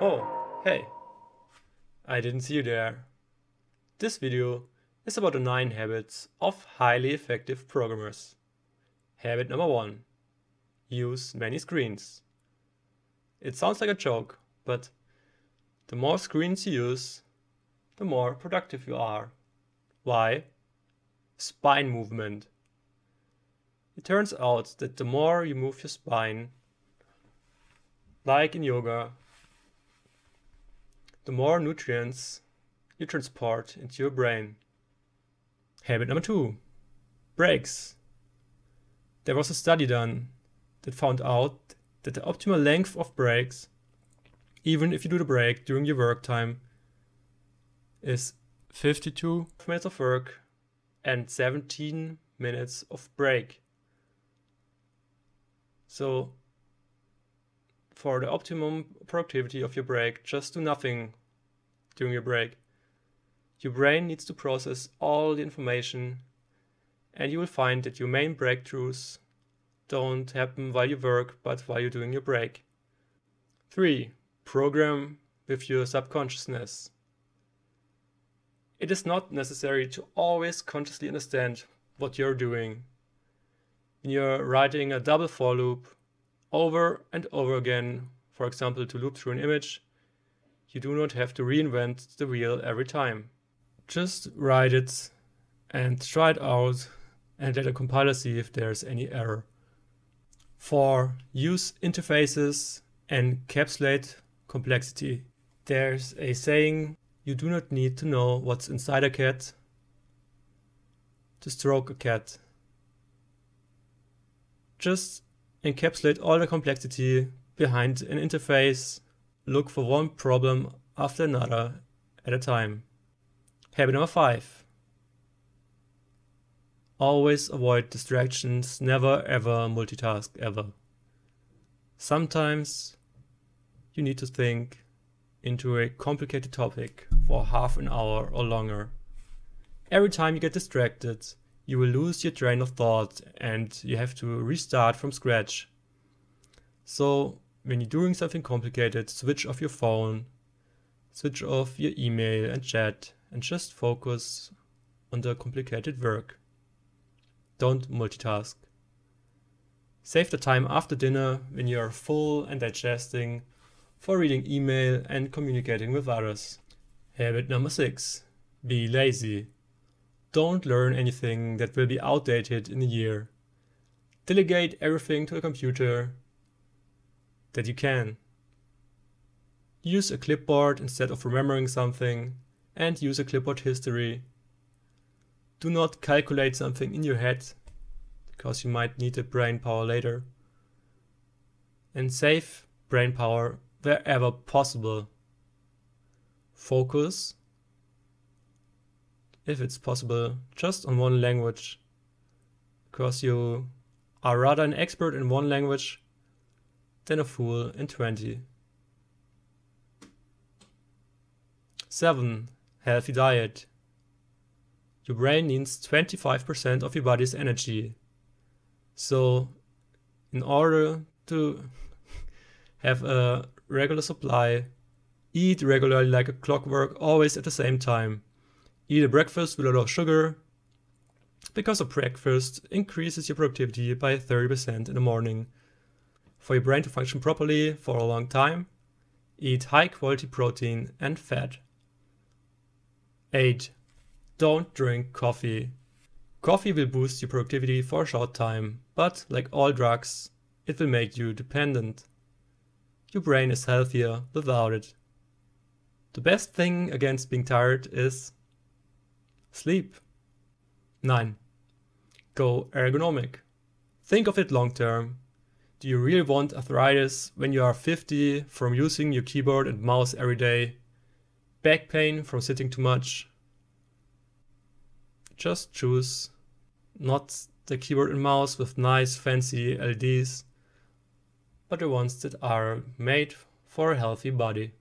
Oh, oh, hey. I didn't see you there. This video is about the 9 habits of highly effective programmers. Habit number 1. Use many screens. It sounds like a joke, but the more screens you use, the more productive you are. Why? Spine movement. It turns out that the more you move your spine, like in yoga, the more nutrients you transport into your brain. Habit number two breaks. There was a study done that found out that the optimal length of breaks, even if you do the break during your work time, is 52 minutes of work and 17 minutes of break. So for the optimum productivity of your break, just do nothing during your break. Your brain needs to process all the information, and you will find that your main breakthroughs don't happen while you work, but while you're doing your break. 3. Program with your subconsciousness. It is not necessary to always consciously understand what you're doing. When you're writing a double for loop, over and over again, for example, to loop through an image, you do not have to reinvent the wheel every time. Just write it and try it out and let the compiler see if there's any error. For use interfaces and encapsulate complexity. There's a saying, you do not need to know what's inside a cat to stroke a cat. Just encapsulate all the complexity behind an interface, look for one problem after another at a time. Habit number five. Always avoid distractions, never ever multitask ever. Sometimes you need to think into a complicated topic for half an hour or longer. Every time you get distracted, you will lose your train of thought and you have to restart from scratch. So, when you're doing something complicated, switch off your phone, switch off your email and chat, and just focus on the complicated work. Don't multitask. Save the time after dinner when you are full and digesting for reading email and communicating with others. Habit number six be lazy. Don't learn anything that will be outdated in a year. Delegate everything to a computer that you can. Use a clipboard instead of remembering something and use a clipboard history. Do not calculate something in your head because you might need the brain power later. And save brain power wherever possible. Focus if it's possible, just on one language. Because you are rather an expert in one language than a fool in 20. 7. Healthy diet. Your brain needs 25% of your body's energy. So, in order to have a regular supply, eat regularly like a clockwork, always at the same time. Eat a breakfast with a lot of sugar, because a breakfast increases your productivity by 30% in the morning. For your brain to function properly for a long time, eat high quality protein and fat. 8. Don't drink coffee. Coffee will boost your productivity for a short time, but like all drugs, it will make you dependent. Your brain is healthier without it. The best thing against being tired is Sleep. 9. Go ergonomic. Think of it long term. Do you really want arthritis when you are 50 from using your keyboard and mouse every day? Back pain from sitting too much? Just choose not the keyboard and mouse with nice fancy LEDs, but the ones that are made for a healthy body.